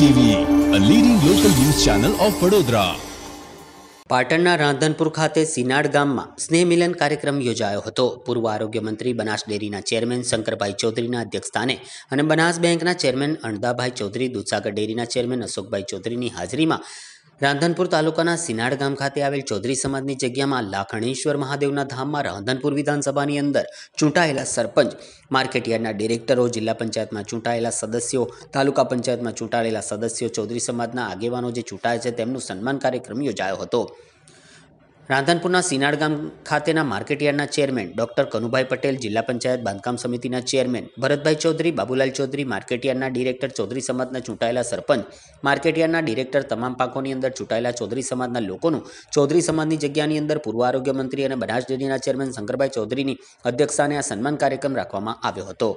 TV a leading local news channel of Vadodara પાટણના રાંધનપુર ખાતે સિનાડ ગામમાં સ્નેહ મિલન કાર્યક્રમ યોજાયો હતો પૂર્વ આરોગ્ય મંત્રી બનાસ ડેરીના ચેરમેન શંકરભાઈ ચૌધરીના અધ્યક્ષસ્થાને અને બનાસ બેંકના ચેરમેન અણદાભાઈ ચૌધરી દૂધસાગર ડેરીના ચેરમેન અશોકભાઈ ચૌધરીની હાજરીમાં રાંધનપુર તાલુકાના સિનાડ ગામ ખાતે આવેલ ચૌધરી સમાજની જગ્યામાં લાખણેશ્વર મહાદેવના ધામમાં રાંધનપુર વિધાનસભાની અંદર ચૂંટાયેલા સરપંચ માર્કેટયાર્ડના ડિરેક્ટરો જિલ્લા પંચાયતમાં ચૂંટાયેલા સદસ્યો તાલુકા પંચાયતમાં ચૂંટાયેલા સદસ્યો ચૌધરી સમાજના આગેવાનો જે ચૂંટાયા છે તેમનું સન્માન કાર્યક્રમ યોજાયો હતો રાંધનપુરના સિનાડ ગામ ખાતેના માર્કેટયાર્ડના ચેરમેન ડોક્ટર કનુભાઈ પટેલ જિલ્લા પંચાયત બાંધકામ સમિતિના ચેરમેન ભરતભાઈ ચૌધરી બાબુલાલ ચૌધરી માર્કેટયાર્ડના ડિરેક્ટર ચૌધરી સમાજના ચૂંટાયેલા સરપંચ માર્કેટયાર્ડના ડિરેક્ટર તમામ પાકોની અંદર ચૂંટાયેલા ચૌધરી સમાજના લોકોનું ચૌધરી સમાજની જગ્યાની અંદર પૂર્વ આરોગ્ય મંત્રી અને બનાસ ડેરીના ચેરમેન શંકરભાઈ ચૌધરીની અધ્યક્ષાને આ સન્માન કાર્યક્રમ રાખવામાં આવ્યો હતો